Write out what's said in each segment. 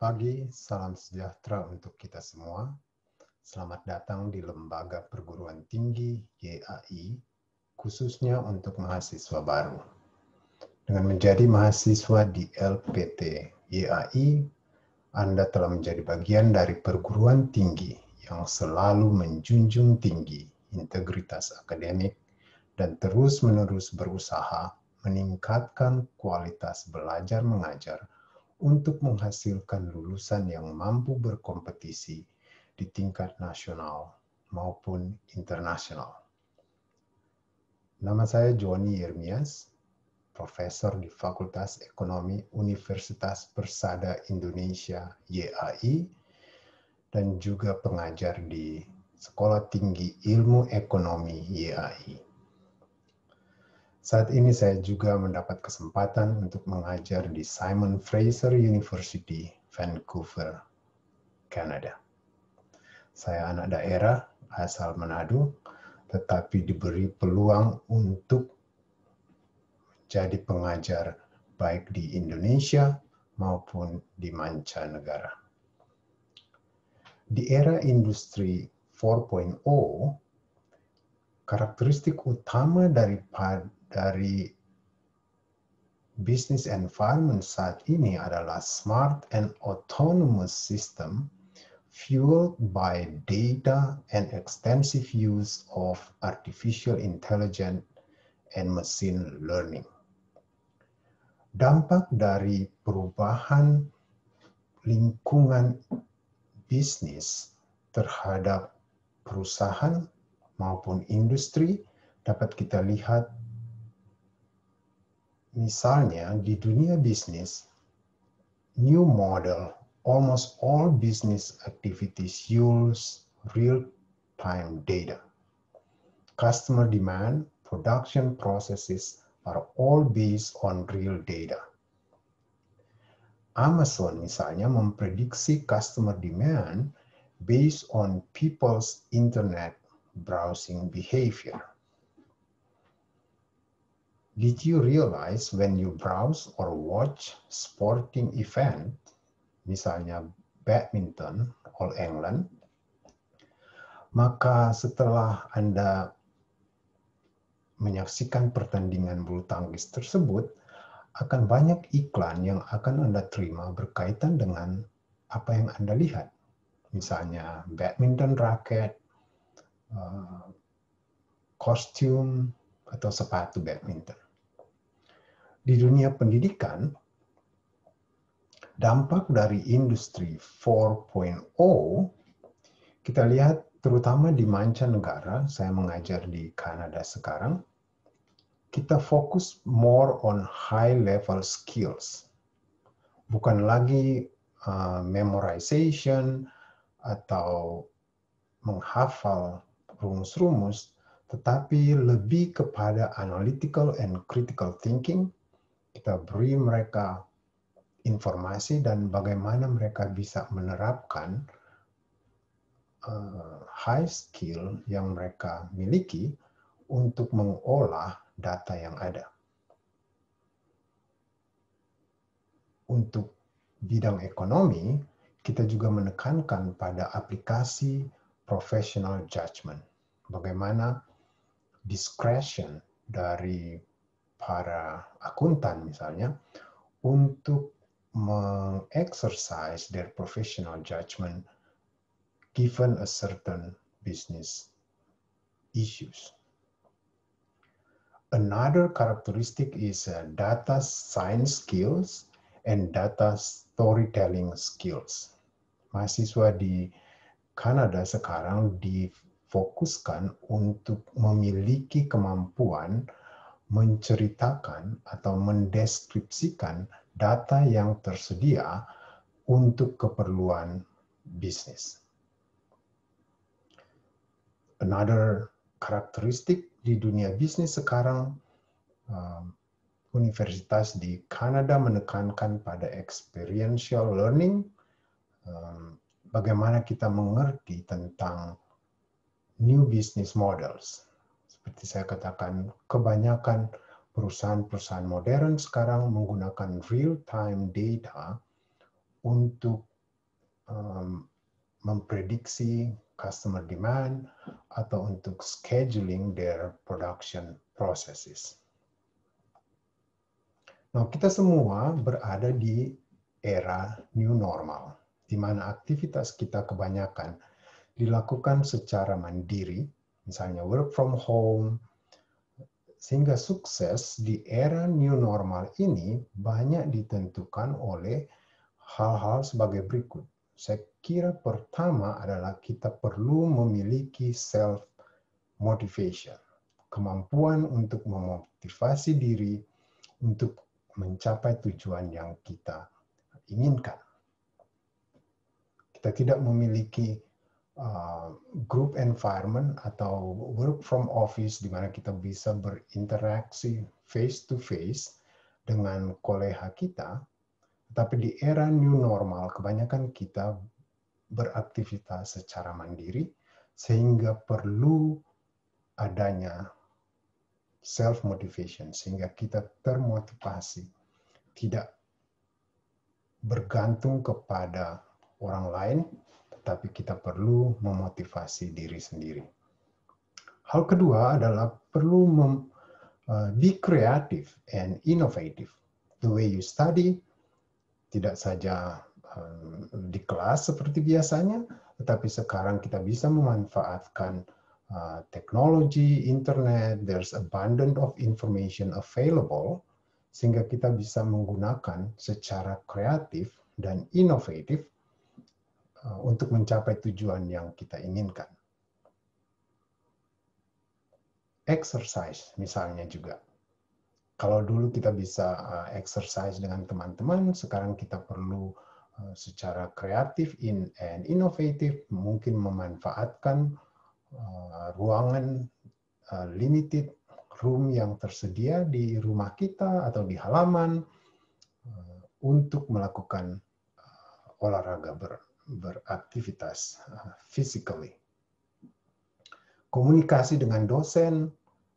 pagi, salam sejahtera untuk kita semua. Selamat datang di Lembaga Perguruan Tinggi YAI, khususnya untuk mahasiswa baru. Dengan menjadi mahasiswa di LPT YAI, Anda telah menjadi bagian dari perguruan tinggi yang selalu menjunjung tinggi integritas akademik dan terus-menerus berusaha meningkatkan kualitas belajar mengajar untuk menghasilkan lulusan yang mampu berkompetisi di tingkat nasional maupun internasional. Nama saya Joni Yermias, profesor di Fakultas Ekonomi Universitas Persada Indonesia YAI dan juga pengajar di Sekolah Tinggi Ilmu Ekonomi YAI. Saat ini saya juga mendapat kesempatan untuk mengajar di Simon Fraser University, Vancouver, Kanada. Saya anak daerah asal Manado, tetapi diberi peluang untuk jadi pengajar baik di Indonesia maupun di mancanegara. Di era industri 4.0, karakteristik utama dari dari business environment saat ini adalah smart and autonomous system fueled by data and extensive use of artificial intelligence and machine learning. Dampak dari perubahan lingkungan bisnis terhadap perusahaan maupun industri dapat kita lihat misalnya di dunia bisnis, new model, almost all business activities use real-time data. Customer demand, production processes are all based on real data. Amazon misalnya memprediksi customer demand based on people's internet browsing behavior. Did you realize when you browse or watch sporting event, misalnya badminton All England, maka setelah Anda menyaksikan pertandingan bulu tangkis tersebut, akan banyak iklan yang akan Anda terima berkaitan dengan apa yang Anda lihat. Misalnya badminton racket, kostum, eh, atau sepatu badminton. Di dunia pendidikan, dampak dari industri 4.0 kita lihat terutama di mancanegara, saya mengajar di Kanada sekarang, kita fokus more on high level skills. Bukan lagi uh, memorization atau menghafal rumus-rumus, tetapi lebih kepada analytical and critical thinking. Kita beri mereka informasi dan bagaimana mereka bisa menerapkan uh, high skill yang mereka miliki untuk mengolah data yang ada. Untuk bidang ekonomi, kita juga menekankan pada aplikasi professional judgment. Bagaimana discretion dari para akuntan misalnya untuk mengexercise their professional judgment given a certain business issues. Another characteristic is uh, data science skills and data storytelling skills. Mahasiswa di Kanada sekarang di fokuskan untuk memiliki kemampuan menceritakan atau mendeskripsikan data yang tersedia untuk keperluan bisnis. Another karakteristik di dunia bisnis sekarang, um, universitas di Kanada menekankan pada experiential learning, um, bagaimana kita mengerti tentang new business models. Seperti saya katakan, kebanyakan perusahaan-perusahaan modern sekarang menggunakan real-time data untuk um, memprediksi customer demand atau untuk scheduling their production processes. Nah, kita semua berada di era new normal, di mana aktivitas kita kebanyakan dilakukan secara mandiri, misalnya work from home, sehingga sukses di era new normal ini banyak ditentukan oleh hal-hal sebagai berikut. Saya kira pertama adalah kita perlu memiliki self motivation, kemampuan untuk memotivasi diri untuk mencapai tujuan yang kita inginkan. Kita tidak memiliki Uh, group environment atau work from office di mana kita bisa berinteraksi face to face dengan kolega kita, tapi di era new normal kebanyakan kita beraktivitas secara mandiri sehingga perlu adanya self motivation sehingga kita termotivasi tidak bergantung kepada orang lain tapi kita perlu memotivasi diri sendiri. Hal kedua adalah perlu mem, uh, be creative and innovative. The way you study tidak saja um, di kelas seperti biasanya, tetapi sekarang kita bisa memanfaatkan uh, teknologi, internet, there's abundant of information available, sehingga kita bisa menggunakan secara kreatif dan inovatif Uh, untuk mencapai tujuan yang kita inginkan. Exercise misalnya juga. Kalau dulu kita bisa uh, exercise dengan teman-teman, sekarang kita perlu uh, secara kreatif in and innovative mungkin memanfaatkan ruangan limited room yang tersedia di rumah kita atau di halaman untuk melakukan olahraga berat beraktivitas eh, physically. Komunikasi dengan dosen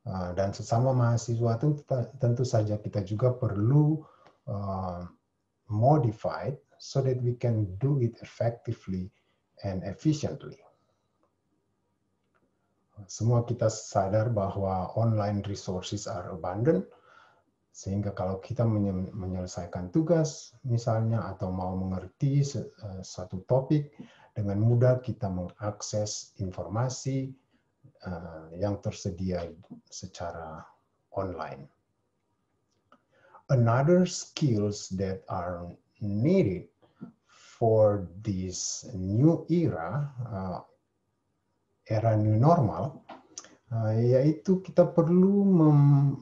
eh, dan sesama mahasiswa itu tentu saja kita juga perlu uh, modified so that we can do it effectively and efficiently. Semua kita sadar bahwa online resources are abundant, sehingga kalau kita menyelesaikan tugas misalnya atau mau mengerti eh, satu topik, dengan mudah kita mengakses informasi eh, yang tersedia secara online. Another skills that are needed for this new era, eh, era new normal, Nah, yaitu kita perlu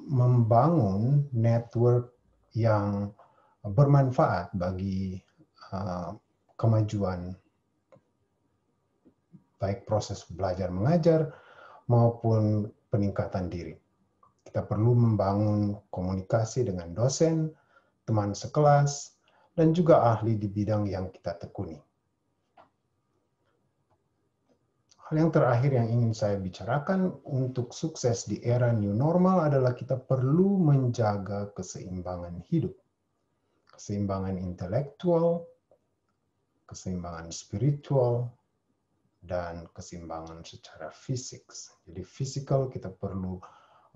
membangun network yang bermanfaat bagi eh, kemajuan baik proses belajar mengajar maupun peningkatan diri. Kita perlu membangun komunikasi dengan dosen, teman sekelas, dan juga ahli di bidang yang kita tekuni. Hal yang terakhir yang ingin saya bicarakan untuk sukses di era new normal adalah kita perlu menjaga keseimbangan hidup. Keseimbangan intelektual, keseimbangan spiritual, dan keseimbangan secara fisik. Jadi fisikal kita perlu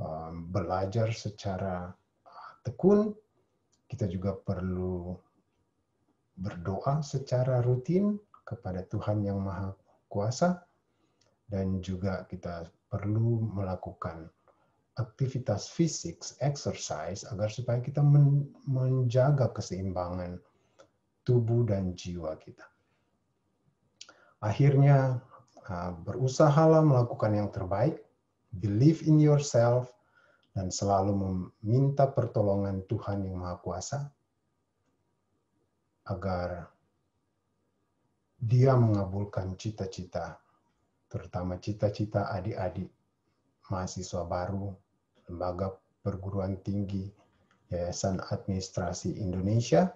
um, belajar secara eh, tekun, kita juga perlu berdoa secara rutin kepada Tuhan yang Maha Kuasa, dan juga kita perlu melakukan aktivitas fisik, exercise, agar supaya kita menjaga keseimbangan tubuh dan jiwa kita. Akhirnya, ah, berusahalah melakukan yang terbaik, believe in yourself, dan selalu meminta pertolongan Tuhan Yang Maha Kuasa agar dia mengabulkan cita-cita terutama cita-cita adik-adik, mahasiswa baru, lembaga perguruan tinggi, Yayasan Administrasi Indonesia.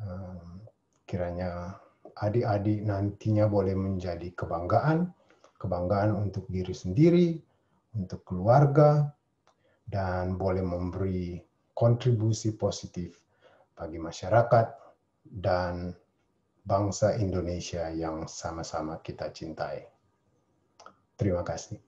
Ehm, kiranya adik-adik nantinya boleh menjadi kebanggaan, kebanggaan untuk diri sendiri, untuk keluarga, dan boleh memberi kontribusi positif bagi masyarakat dan bangsa Indonesia yang sama-sama kita cintai. Terima kasih.